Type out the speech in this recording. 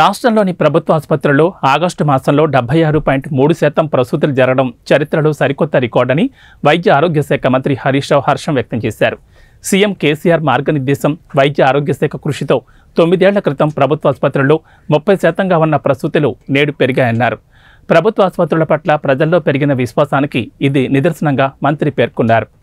రాష్ట్రంలోని ప్రభుత్వ ఆసుపత్రుల్లో ఆగస్టు మాసంలో డెబ్బై ఆరు పాయింట్ మూడు శాతం ప్రసూతులు జరగడం చరిత్రలో సరికొత్త రికార్డని వైద్య ఆరోగ్య శాఖ మంత్రి హరీష్ రావు హర్షం వ్యక్తం చేశారు సీఎం కేసీఆర్ మార్గనిర్దేశం వైద్య ఆరోగ్య శాఖ కృషితో తొమ్మిదేళ్ల క్రితం ప్రభుత్వ ఆసుపత్రుల్లో ముప్పై శాతంగా ఉన్న ప్రసూతులు నేడు పెరిగాయన్నారు ప్రభుత్వ ఆసుపత్రుల పట్ల ప్రజల్లో పెరిగిన విశ్వాసానికి ఇది నిదర్శనంగా మంత్రి పేర్కొన్నారు